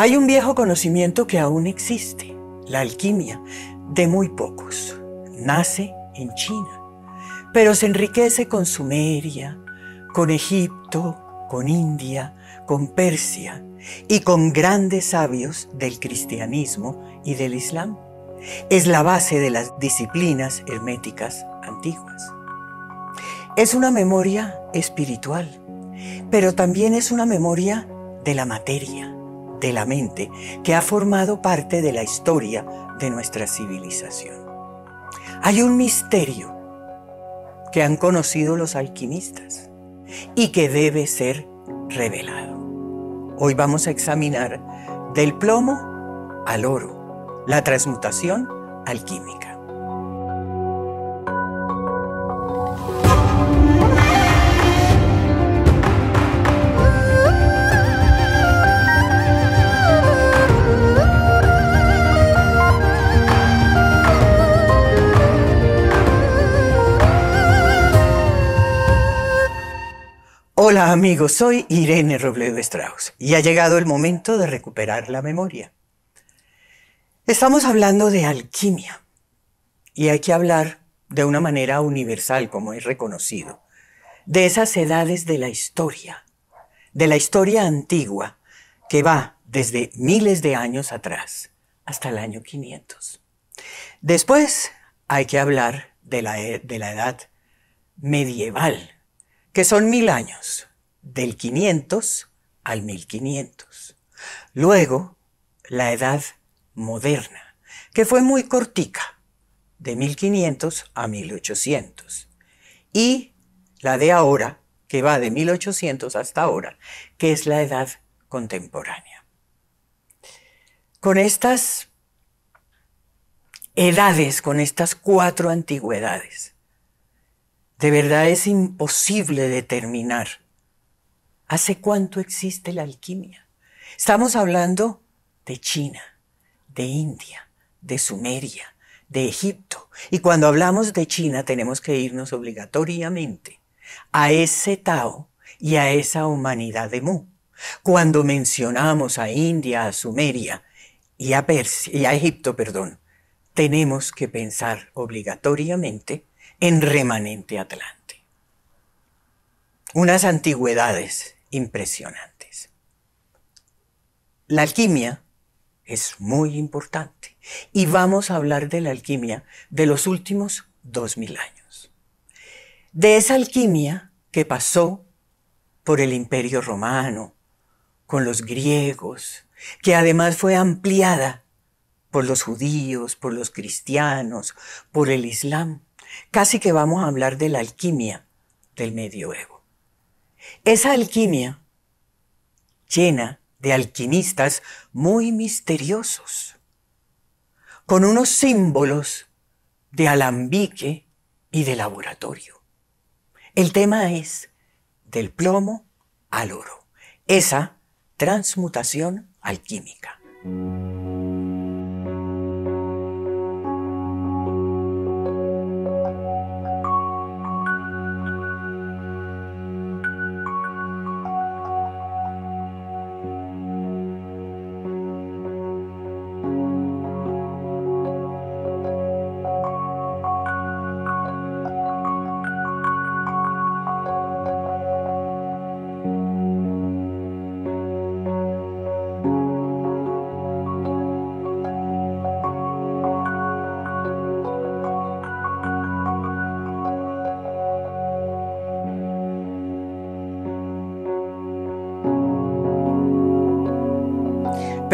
Hay un viejo conocimiento que aún existe, la alquimia, de muy pocos. Nace en China, pero se enriquece con Sumeria, con Egipto, con India, con Persia y con grandes sabios del cristianismo y del Islam. Es la base de las disciplinas herméticas antiguas. Es una memoria espiritual, pero también es una memoria de la materia de la mente que ha formado parte de la historia de nuestra civilización. Hay un misterio que han conocido los alquimistas y que debe ser revelado. Hoy vamos a examinar del plomo al oro, la transmutación alquímica. Hola amigos, soy Irene Robledo Strauss y ha llegado el momento de recuperar la memoria. Estamos hablando de alquimia y hay que hablar de una manera universal, como es reconocido, de esas edades de la historia, de la historia antigua que va desde miles de años atrás hasta el año 500. Después hay que hablar de la, de la edad medieval, que son mil años, del 500 al 1500. Luego, la edad moderna, que fue muy cortica, de 1500 a 1800. Y la de ahora, que va de 1800 hasta ahora, que es la edad contemporánea. Con estas edades, con estas cuatro antigüedades, de verdad es imposible determinar hace cuánto existe la alquimia. Estamos hablando de China, de India, de Sumeria, de Egipto. Y cuando hablamos de China tenemos que irnos obligatoriamente a ese Tao y a esa humanidad de Mu. Cuando mencionamos a India, a Sumeria y a, Persia, y a Egipto, perdón, tenemos que pensar obligatoriamente en remanente atlante. Unas antigüedades impresionantes. La alquimia es muy importante y vamos a hablar de la alquimia de los últimos dos mil años. De esa alquimia que pasó por el imperio romano, con los griegos, que además fue ampliada por los judíos, por los cristianos, por el islam, casi que vamos a hablar de la alquimia del medioevo. Esa alquimia llena de alquimistas muy misteriosos, con unos símbolos de alambique y de laboratorio. El tema es del plomo al oro, esa transmutación alquímica.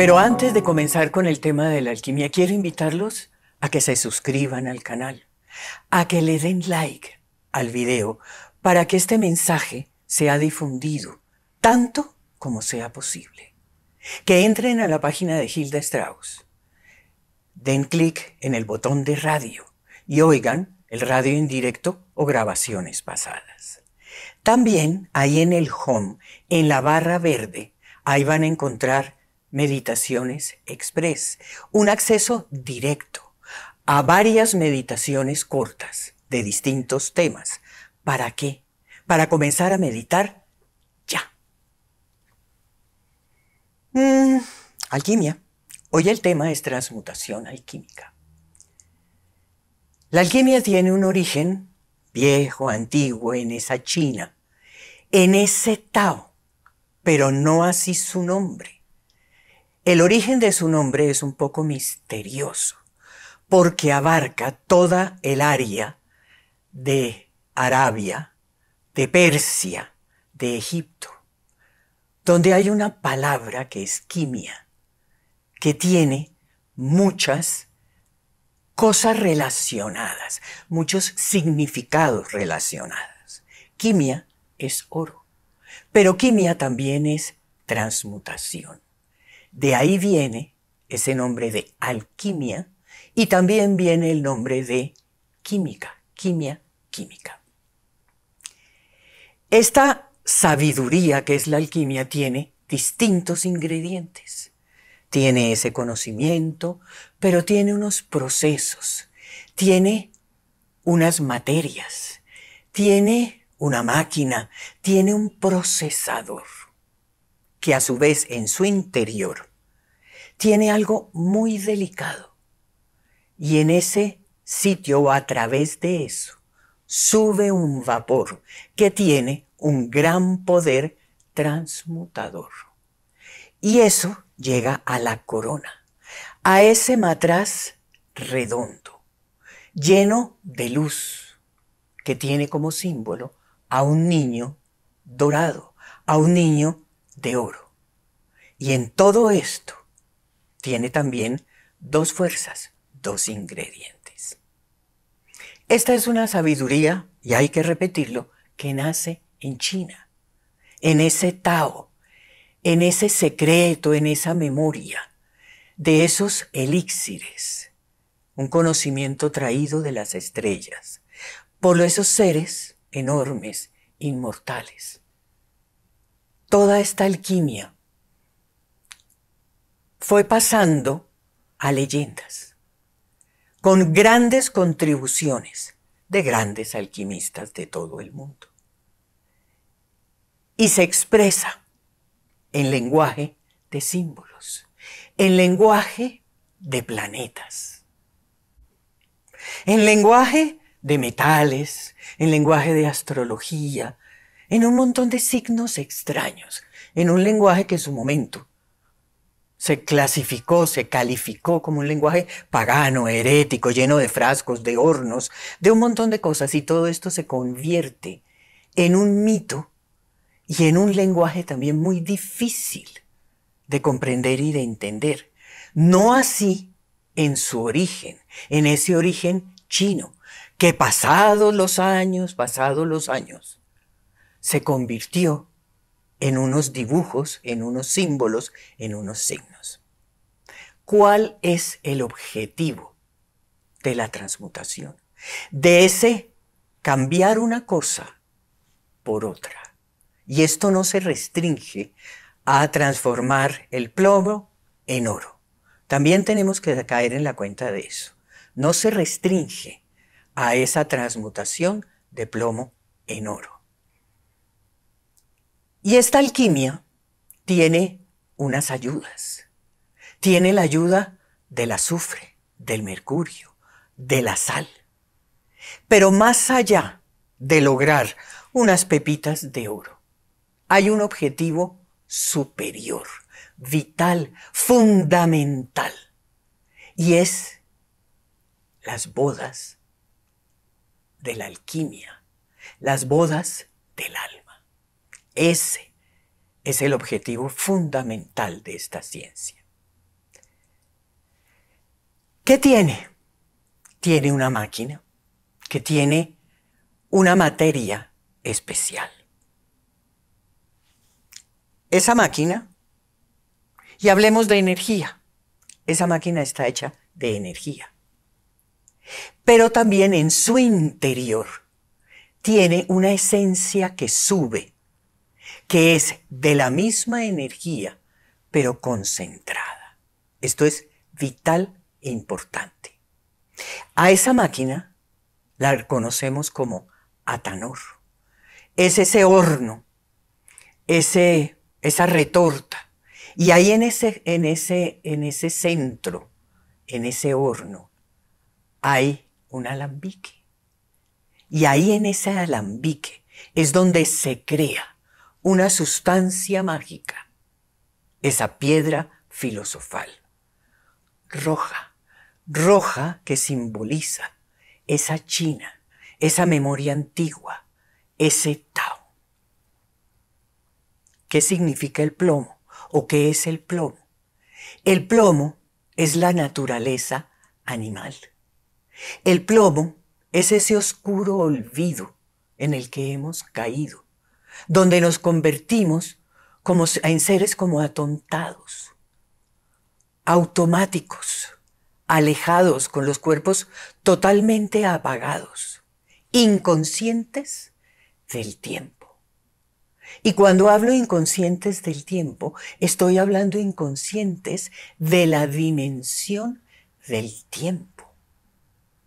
Pero antes de comenzar con el tema de la alquimia, quiero invitarlos a que se suscriban al canal, a que le den like al video para que este mensaje sea difundido tanto como sea posible. Que entren a la página de Hilda Strauss, den clic en el botón de radio y oigan el radio en directo o grabaciones pasadas. También ahí en el home, en la barra verde, ahí van a encontrar Meditaciones Express, un acceso directo a varias meditaciones cortas de distintos temas. ¿Para qué? Para comenzar a meditar ya. Mm, alquimia. Hoy el tema es transmutación alquímica. La alquimia tiene un origen viejo, antiguo, en esa China, en ese Tao, pero no así su nombre. El origen de su nombre es un poco misterioso, porque abarca toda el área de Arabia, de Persia, de Egipto, donde hay una palabra que es quimia, que tiene muchas cosas relacionadas, muchos significados relacionados. Quimia es oro, pero quimia también es transmutación. De ahí viene ese nombre de alquimia y también viene el nombre de química, quimia, química. Esta sabiduría que es la alquimia tiene distintos ingredientes. Tiene ese conocimiento, pero tiene unos procesos, tiene unas materias, tiene una máquina, tiene un procesador que a su vez en su interior tiene algo muy delicado. Y en ese sitio o a través de eso sube un vapor que tiene un gran poder transmutador. Y eso llega a la corona, a ese matraz redondo, lleno de luz, que tiene como símbolo a un niño dorado, a un niño de oro. Y en todo esto tiene también dos fuerzas, dos ingredientes. Esta es una sabiduría, y hay que repetirlo, que nace en China, en ese Tao, en ese secreto, en esa memoria de esos elixires, un conocimiento traído de las estrellas, por esos seres enormes, inmortales, toda esta alquimia fue pasando a leyendas, con grandes contribuciones de grandes alquimistas de todo el mundo. Y se expresa en lenguaje de símbolos, en lenguaje de planetas, en lenguaje de metales, en lenguaje de astrología, en un montón de signos extraños, en un lenguaje que en su momento se clasificó, se calificó como un lenguaje pagano, herético, lleno de frascos, de hornos, de un montón de cosas, y todo esto se convierte en un mito y en un lenguaje también muy difícil de comprender y de entender. No así en su origen, en ese origen chino, que pasados los años, pasados los años, se convirtió en unos dibujos, en unos símbolos, en unos signos. ¿Cuál es el objetivo de la transmutación? De ese cambiar una cosa por otra. Y esto no se restringe a transformar el plomo en oro. También tenemos que caer en la cuenta de eso. No se restringe a esa transmutación de plomo en oro. Y esta alquimia tiene unas ayudas. Tiene la ayuda del azufre, del mercurio, de la sal. Pero más allá de lograr unas pepitas de oro, hay un objetivo superior, vital, fundamental. Y es las bodas de la alquimia, las bodas del alma. Ese es el objetivo fundamental de esta ciencia. ¿Qué tiene? Tiene una máquina que tiene una materia especial. Esa máquina, y hablemos de energía, esa máquina está hecha de energía, pero también en su interior tiene una esencia que sube que es de la misma energía, pero concentrada. Esto es vital e importante. A esa máquina la conocemos como atanor. Es ese horno, ese, esa retorta. Y ahí en ese, en, ese, en ese centro, en ese horno, hay un alambique. Y ahí en ese alambique es donde se crea una sustancia mágica, esa piedra filosofal, roja, roja que simboliza esa China, esa memoria antigua, ese Tao. ¿Qué significa el plomo? ¿O qué es el plomo? El plomo es la naturaleza animal. El plomo es ese oscuro olvido en el que hemos caído donde nos convertimos en seres como atontados, automáticos, alejados, con los cuerpos totalmente apagados, inconscientes del tiempo. Y cuando hablo inconscientes del tiempo, estoy hablando inconscientes de la dimensión del tiempo.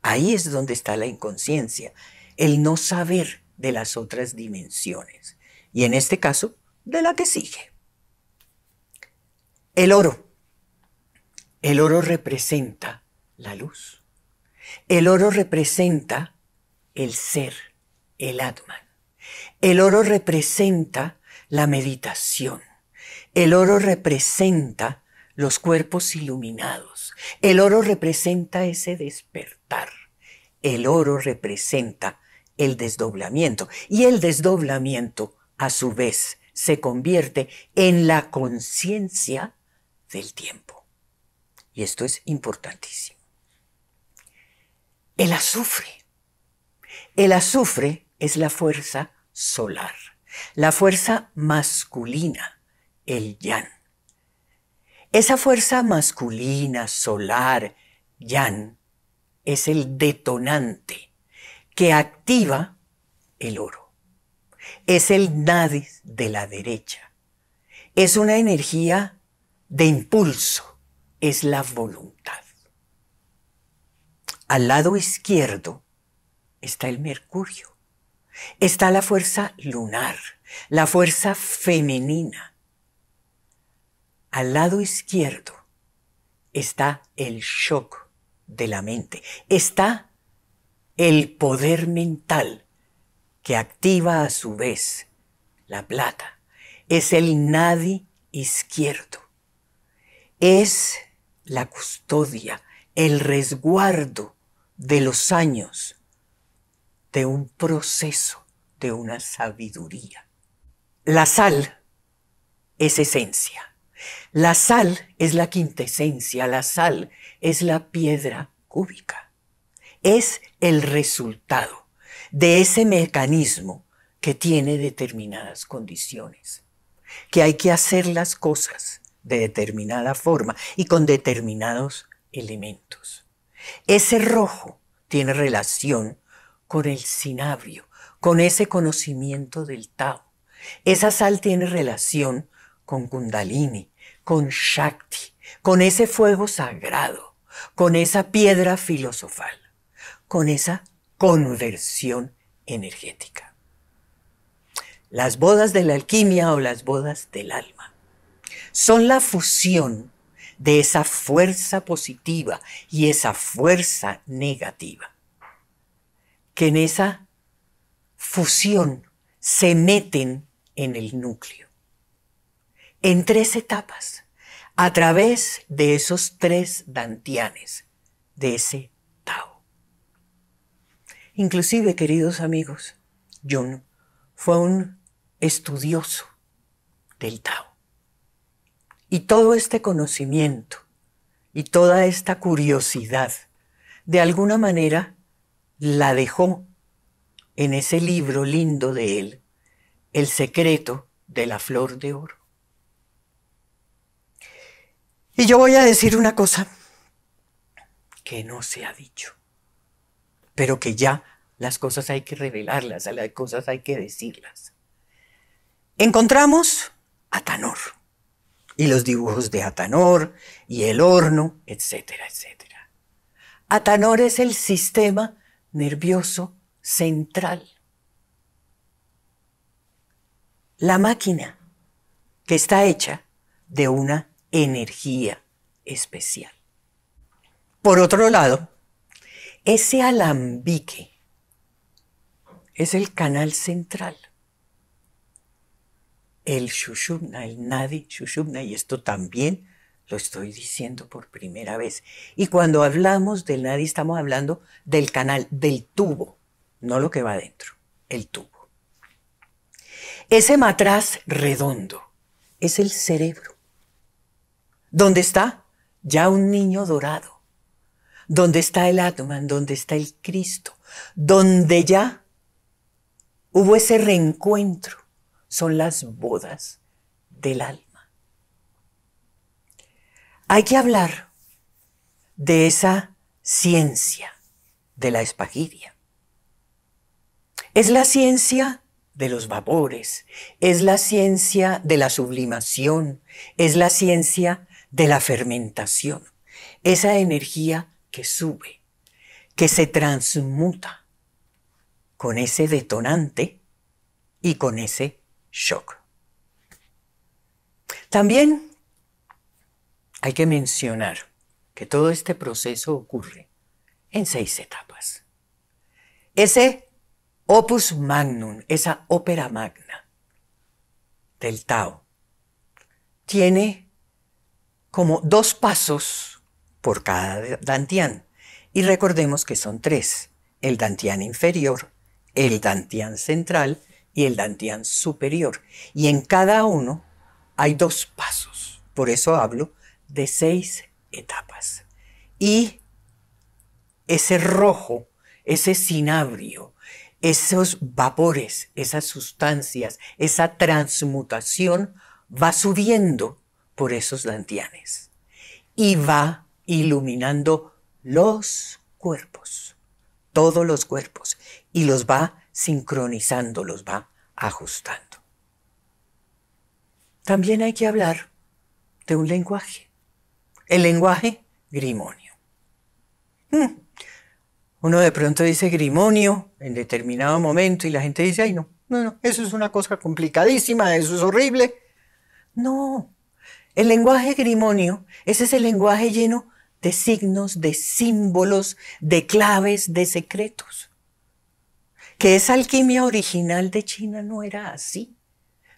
Ahí es donde está la inconsciencia, el no saber de las otras dimensiones y en este caso de la que sigue. El oro. El oro representa la luz. El oro representa el ser, el Atman. El oro representa la meditación. El oro representa los cuerpos iluminados. El oro representa ese despertar. El oro representa el desdoblamiento. Y el desdoblamiento a su vez se convierte en la conciencia del tiempo. Y esto es importantísimo. El azufre. El azufre es la fuerza solar, la fuerza masculina, el yan. Esa fuerza masculina, solar, yan, es el detonante que activa el oro es el nadis de la derecha. Es una energía de impulso, es la voluntad. Al lado izquierdo está el Mercurio, está la fuerza lunar, la fuerza femenina. Al lado izquierdo está el shock de la mente, está el poder mental que activa a su vez la plata, es el nadie izquierdo. Es la custodia, el resguardo de los años, de un proceso, de una sabiduría. La sal es esencia. La sal es la quintesencia, la sal es la piedra cúbica. Es el resultado de ese mecanismo que tiene determinadas condiciones, que hay que hacer las cosas de determinada forma y con determinados elementos. Ese rojo tiene relación con el cinabrio, con ese conocimiento del Tao. Esa sal tiene relación con Kundalini, con Shakti, con ese fuego sagrado, con esa piedra filosofal, con esa conversión energética. Las bodas de la alquimia o las bodas del alma son la fusión de esa fuerza positiva y esa fuerza negativa, que en esa fusión se meten en el núcleo, en tres etapas, a través de esos tres dantianes, de ese Inclusive, queridos amigos, Jung fue un estudioso del Tao. Y todo este conocimiento y toda esta curiosidad, de alguna manera, la dejó en ese libro lindo de él, El secreto de la flor de oro. Y yo voy a decir una cosa que no se ha dicho pero que ya las cosas hay que revelarlas, las cosas hay que decirlas. Encontramos Atanor y los dibujos de Atanor y el horno, etcétera, etcétera. Atanor es el sistema nervioso central. La máquina que está hecha de una energía especial. Por otro lado, ese alambique es el canal central. El Shushubna, el Nadi Shushubna, y esto también lo estoy diciendo por primera vez. Y cuando hablamos del Nadi, estamos hablando del canal, del tubo, no lo que va adentro, el tubo. Ese matraz redondo es el cerebro. ¿Dónde está? Ya un niño dorado donde está el Atman, donde está el Cristo, donde ya hubo ese reencuentro, son las bodas del alma. Hay que hablar de esa ciencia de la espagidia. Es la ciencia de los vapores, es la ciencia de la sublimación, es la ciencia de la fermentación, esa energía que sube, que se transmuta con ese detonante y con ese shock. También hay que mencionar que todo este proceso ocurre en seis etapas. Ese opus magnum, esa ópera magna del Tao, tiene como dos pasos por cada dantian. Y recordemos que son tres, el dantian inferior, el dantian central y el dantian superior. Y en cada uno hay dos pasos, por eso hablo de seis etapas. Y ese rojo, ese cinabrio, esos vapores, esas sustancias, esa transmutación va subiendo por esos dantianes y va iluminando los cuerpos, todos los cuerpos, y los va sincronizando, los va ajustando. También hay que hablar de un lenguaje, el lenguaje grimonio. Hmm. Uno de pronto dice grimonio en determinado momento y la gente dice, ay no, no, no, eso es una cosa complicadísima, eso es horrible. No, el lenguaje grimonio es el lenguaje lleno de signos, de símbolos, de claves, de secretos. Que esa alquimia original de China no era así.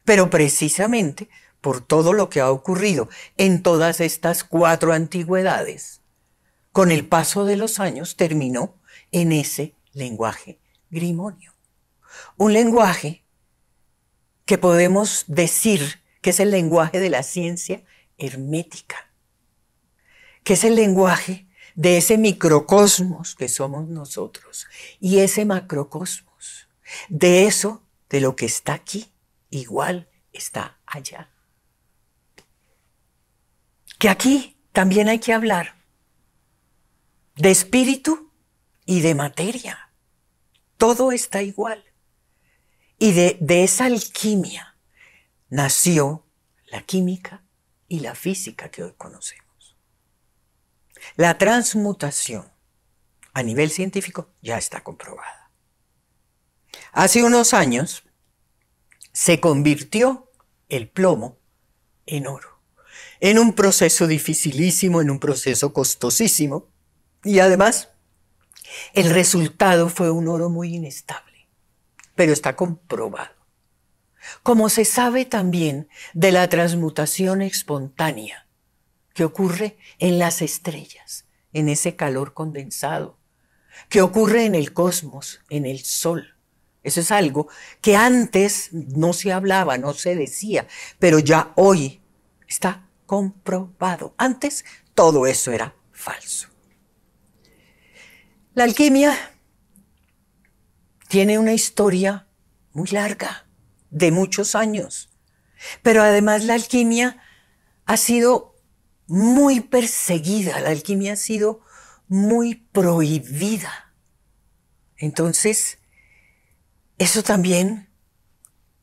Pero precisamente por todo lo que ha ocurrido en todas estas cuatro antigüedades, con el paso de los años terminó en ese lenguaje grimonio. Un lenguaje que podemos decir que es el lenguaje de la ciencia hermética que es el lenguaje de ese microcosmos que somos nosotros y ese macrocosmos, de eso, de lo que está aquí, igual está allá. Que aquí también hay que hablar de espíritu y de materia. Todo está igual. Y de, de esa alquimia nació la química y la física que hoy conocemos. La transmutación a nivel científico ya está comprobada. Hace unos años se convirtió el plomo en oro, en un proceso dificilísimo, en un proceso costosísimo, y además el resultado fue un oro muy inestable, pero está comprobado. Como se sabe también de la transmutación espontánea que ocurre en las estrellas, en ese calor condensado, que ocurre en el cosmos, en el sol. Eso es algo que antes no se hablaba, no se decía, pero ya hoy está comprobado. Antes todo eso era falso. La alquimia tiene una historia muy larga, de muchos años, pero además la alquimia ha sido muy perseguida, la alquimia ha sido muy prohibida. Entonces, eso también,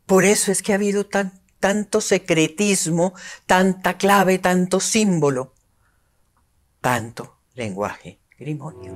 por eso es que ha habido tanto secretismo, tanta clave, tanto símbolo, tanto lenguaje grimonio.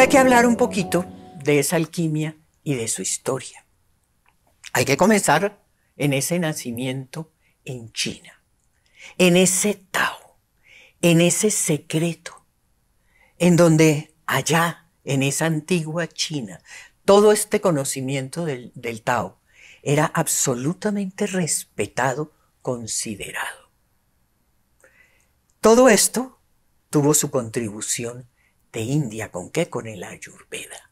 hay que hablar un poquito de esa alquimia y de su historia. Hay que comenzar en ese nacimiento en China, en ese Tao, en ese secreto, en donde allá, en esa antigua China, todo este conocimiento del Tao era absolutamente respetado, considerado. Todo esto tuvo su contribución de India, ¿con qué? Con el ayurveda,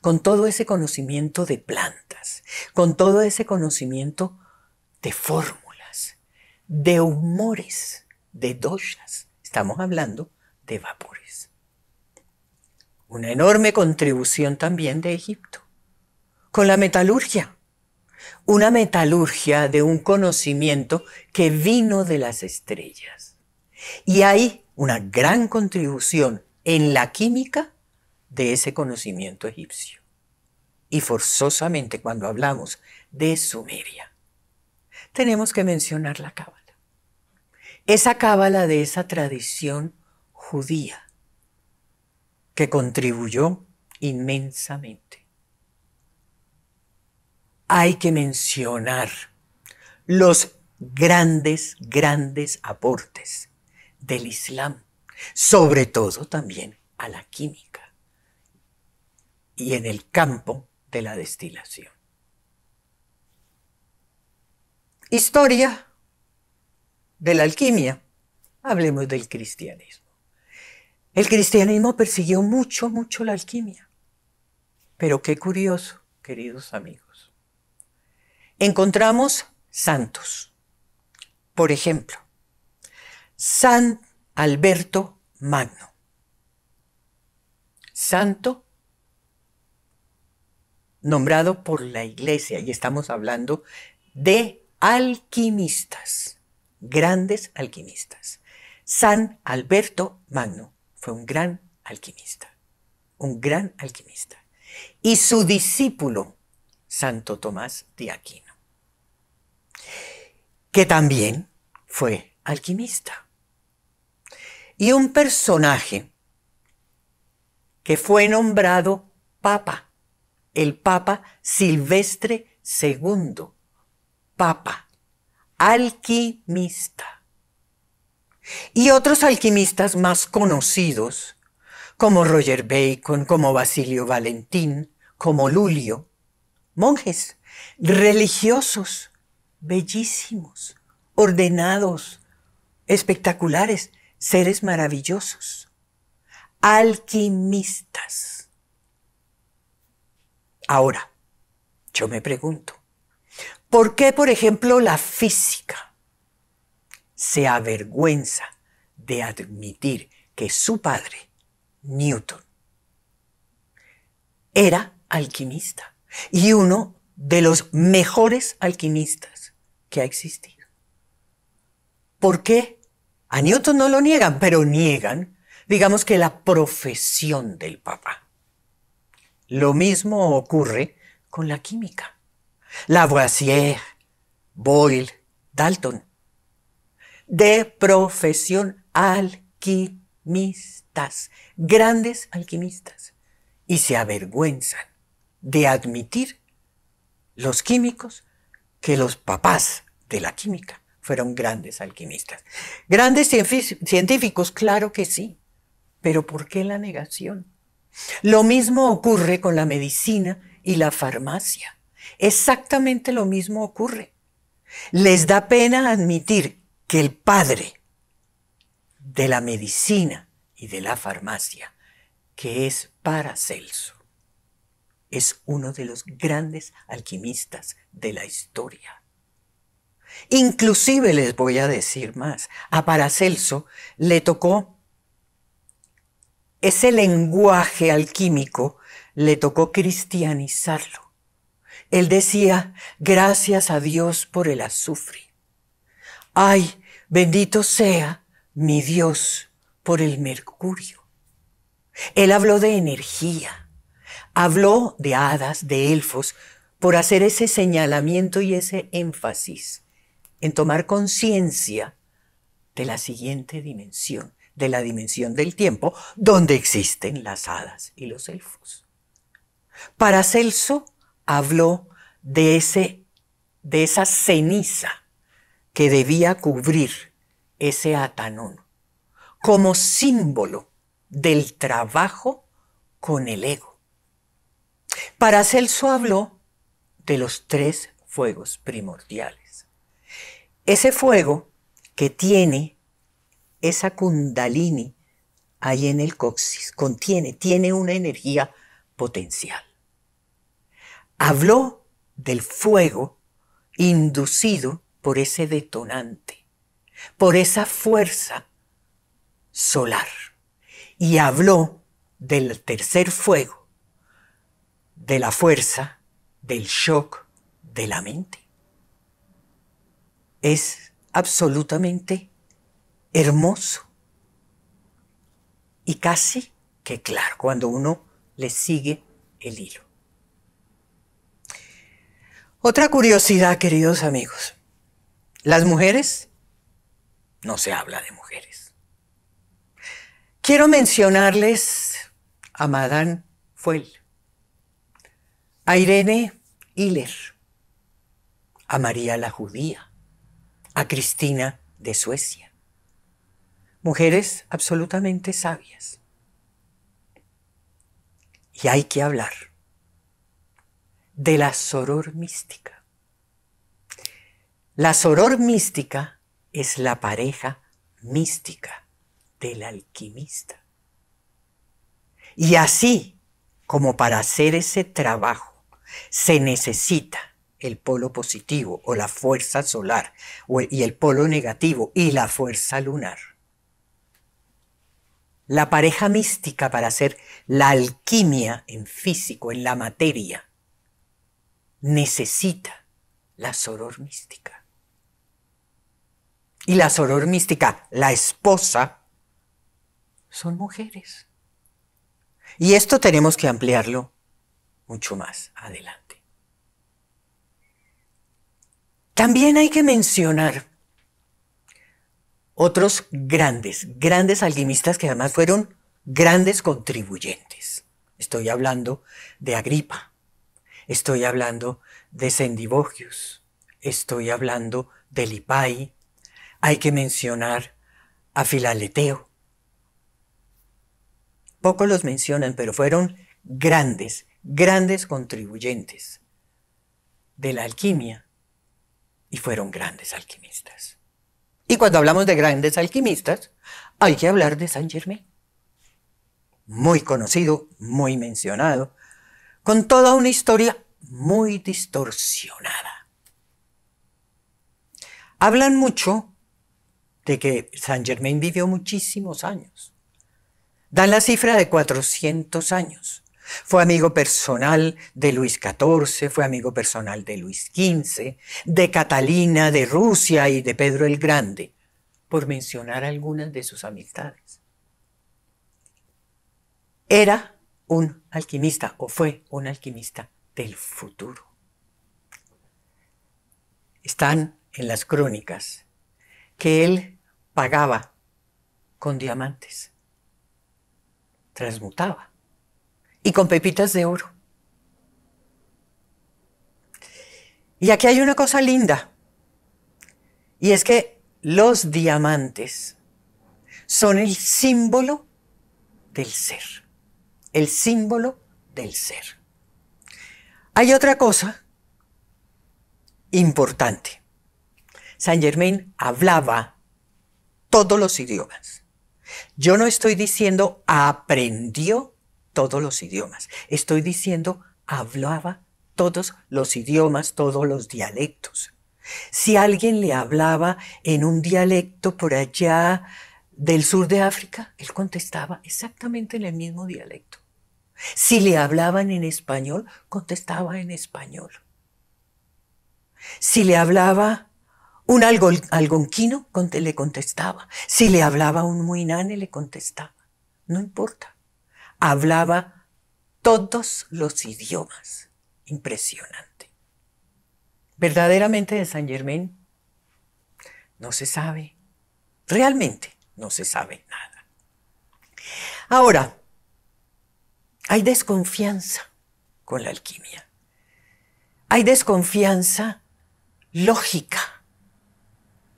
con todo ese conocimiento de plantas, con todo ese conocimiento de fórmulas, de humores, de doshas. Estamos hablando de vapores. Una enorme contribución también de Egipto, con la metalurgia una metalurgia de un conocimiento que vino de las estrellas. Y hay una gran contribución en la química de ese conocimiento egipcio. Y forzosamente cuando hablamos de Sumeria, tenemos que mencionar la cábala. Esa cábala de esa tradición judía que contribuyó inmensamente. Hay que mencionar los grandes, grandes aportes del Islam sobre todo también a la química y en el campo de la destilación. Historia de la alquimia. Hablemos del cristianismo. El cristianismo persiguió mucho, mucho la alquimia. Pero qué curioso, queridos amigos. Encontramos santos. Por ejemplo, santos. Alberto Magno. Santo nombrado por la iglesia, y estamos hablando de alquimistas, grandes alquimistas. San Alberto Magno fue un gran alquimista, un gran alquimista. Y su discípulo, Santo Tomás de Aquino, que también fue alquimista y un personaje que fue nombrado Papa, el Papa Silvestre II, Papa, alquimista. Y otros alquimistas más conocidos, como Roger Bacon, como Basilio Valentín, como Lulio, monjes religiosos, bellísimos, ordenados, espectaculares, seres maravillosos, alquimistas. Ahora, yo me pregunto, ¿por qué, por ejemplo, la física se avergüenza de admitir que su padre, Newton, era alquimista y uno de los mejores alquimistas que ha existido? ¿Por qué a Newton no lo niegan, pero niegan, digamos que la profesión del papá. Lo mismo ocurre con la química. Lavoisier, Boyle, Dalton. De profesión alquimistas, grandes alquimistas. Y se avergüenzan de admitir los químicos que los papás de la química fueron grandes alquimistas. Grandes científicos, claro que sí, pero ¿por qué la negación? Lo mismo ocurre con la medicina y la farmacia. Exactamente lo mismo ocurre. Les da pena admitir que el padre de la medicina y de la farmacia, que es Paracelso, es uno de los grandes alquimistas de la historia. Inclusive les voy a decir más, a Paracelso le tocó ese lenguaje alquímico, le tocó cristianizarlo. Él decía, gracias a Dios por el azufre. Ay, bendito sea mi Dios por el mercurio. Él habló de energía, habló de hadas, de elfos, por hacer ese señalamiento y ese énfasis en tomar conciencia de la siguiente dimensión, de la dimensión del tiempo, donde existen las hadas y los elfos. Paracelso habló de, ese, de esa ceniza que debía cubrir ese atanón, como símbolo del trabajo con el ego. Paracelso habló de los tres fuegos primordiales ese fuego que tiene esa kundalini ahí en el coxis, contiene, tiene una energía potencial. Habló del fuego inducido por ese detonante, por esa fuerza solar. Y habló del tercer fuego, de la fuerza, del shock de la mente es absolutamente hermoso y casi que claro cuando uno le sigue el hilo. Otra curiosidad, queridos amigos. Las mujeres, no se habla de mujeres. Quiero mencionarles a Madame Fuel, a Irene Hiller, a María la Judía, a Cristina de Suecia. Mujeres absolutamente sabias. Y hay que hablar de la soror mística. La soror mística es la pareja mística del alquimista. Y así como para hacer ese trabajo se necesita el polo positivo o la fuerza solar y el polo negativo y la fuerza lunar. La pareja mística para hacer la alquimia en físico, en la materia, necesita la soror mística. Y la soror mística, la esposa, son mujeres. Y esto tenemos que ampliarlo mucho más adelante. También hay que mencionar otros grandes, grandes alquimistas que además fueron grandes contribuyentes. Estoy hablando de Agripa, estoy hablando de Sendivogius, estoy hablando de Lipai, hay que mencionar a Filaleteo. Pocos los mencionan, pero fueron grandes, grandes contribuyentes de la alquimia y fueron grandes alquimistas. Y cuando hablamos de grandes alquimistas, hay que hablar de Saint Germain. Muy conocido, muy mencionado, con toda una historia muy distorsionada. Hablan mucho de que Saint Germain vivió muchísimos años. Dan la cifra de 400 años. Fue amigo personal de Luis XIV, fue amigo personal de Luis XV, de Catalina de Rusia y de Pedro el Grande, por mencionar algunas de sus amistades. Era un alquimista o fue un alquimista del futuro. Están en las crónicas que él pagaba con diamantes, transmutaba y con pepitas de oro. Y aquí hay una cosa linda, y es que los diamantes son el símbolo del ser, el símbolo del ser. Hay otra cosa importante. Saint Germain hablaba todos los idiomas. Yo no estoy diciendo aprendió todos los idiomas. Estoy diciendo, hablaba todos los idiomas, todos los dialectos. Si alguien le hablaba en un dialecto por allá del sur de África, él contestaba exactamente en el mismo dialecto. Si le hablaban en español, contestaba en español. Si le hablaba un algonquino, le contestaba. Si le hablaba un muinane, le contestaba. No importa. Hablaba todos los idiomas. Impresionante. Verdaderamente de San Germán no se sabe. Realmente no se sabe nada. Ahora, hay desconfianza con la alquimia. Hay desconfianza lógica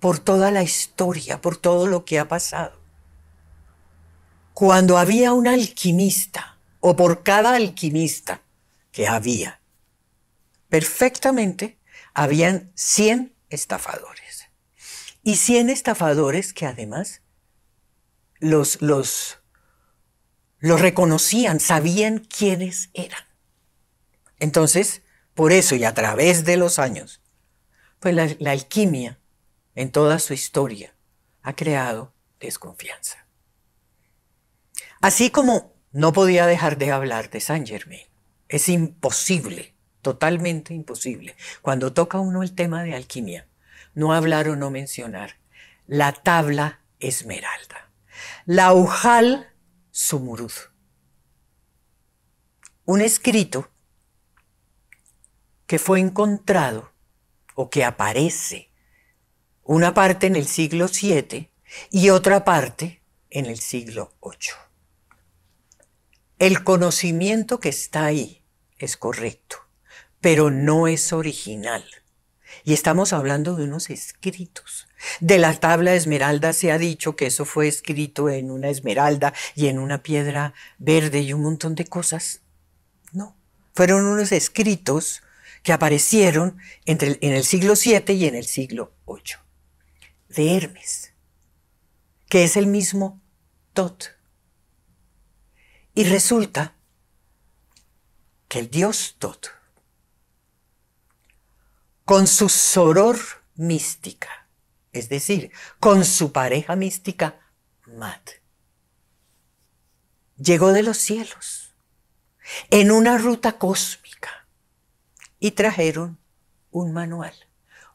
por toda la historia, por todo lo que ha pasado cuando había un alquimista, o por cada alquimista que había, perfectamente habían 100 estafadores. Y 100 estafadores que además los, los, los reconocían, sabían quiénes eran. Entonces, por eso y a través de los años, pues la alquimia en toda su historia ha creado desconfianza. Así como no podía dejar de hablar de Saint Germain. Es imposible, totalmente imposible. Cuando toca uno el tema de alquimia, no hablar o no mencionar la tabla esmeralda, la ujal sumurud. Un escrito que fue encontrado o que aparece una parte en el siglo VII y otra parte en el siglo VIII. El conocimiento que está ahí es correcto, pero no es original. Y estamos hablando de unos escritos. De la tabla esmeralda se ha dicho que eso fue escrito en una esmeralda y en una piedra verde y un montón de cosas. No, fueron unos escritos que aparecieron entre en el siglo VII y en el siglo VIII. De Hermes, que es el mismo Tot y resulta que el Dios todo, con su soror mística, es decir, con su pareja mística, Mat, llegó de los cielos en una ruta cósmica y trajeron un manual,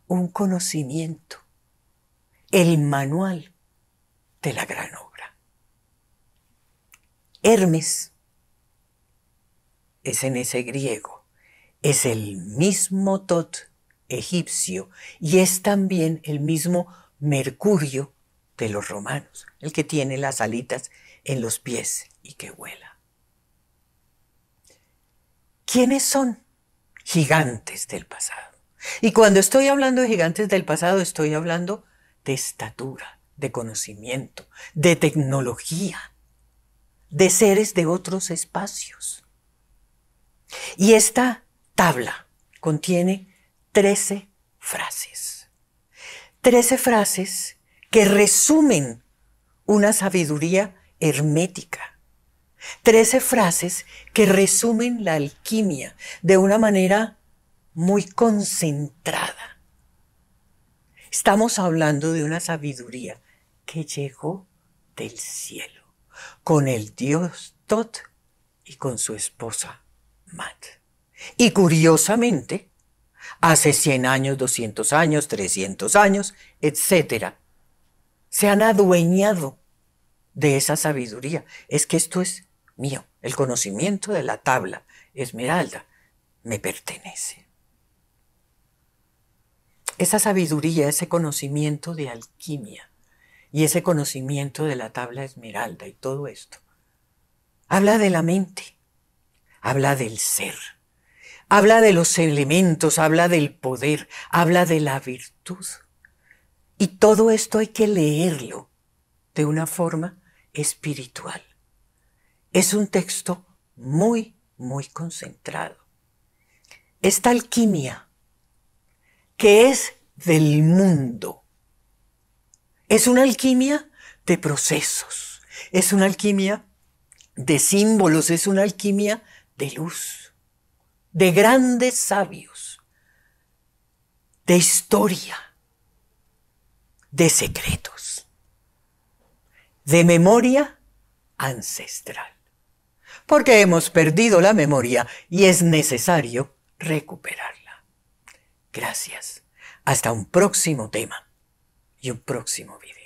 un conocimiento, el manual de la gran obra. Hermes es en ese griego, es el mismo Tot egipcio y es también el mismo Mercurio de los romanos, el que tiene las alitas en los pies y que vuela. ¿Quiénes son? Gigantes del pasado. Y cuando estoy hablando de gigantes del pasado, estoy hablando de estatura, de conocimiento, de tecnología, de seres de otros espacios. Y esta tabla contiene 13 frases. 13 frases que resumen una sabiduría hermética. 13 frases que resumen la alquimia de una manera muy concentrada. Estamos hablando de una sabiduría que llegó del cielo con el dios Tot y con su esposa Mat. Y curiosamente, hace 100 años, 200 años, 300 años, etc. Se han adueñado de esa sabiduría. Es que esto es mío. El conocimiento de la tabla esmeralda me pertenece. Esa sabiduría, ese conocimiento de alquimia, y ese conocimiento de la tabla esmeralda y todo esto. Habla de la mente, habla del ser, habla de los elementos, habla del poder, habla de la virtud. Y todo esto hay que leerlo de una forma espiritual. Es un texto muy, muy concentrado. Esta alquimia, que es del mundo, es una alquimia de procesos, es una alquimia de símbolos, es una alquimia de luz, de grandes sabios, de historia, de secretos, de memoria ancestral. Porque hemos perdido la memoria y es necesario recuperarla. Gracias. Hasta un próximo tema y un próximo video.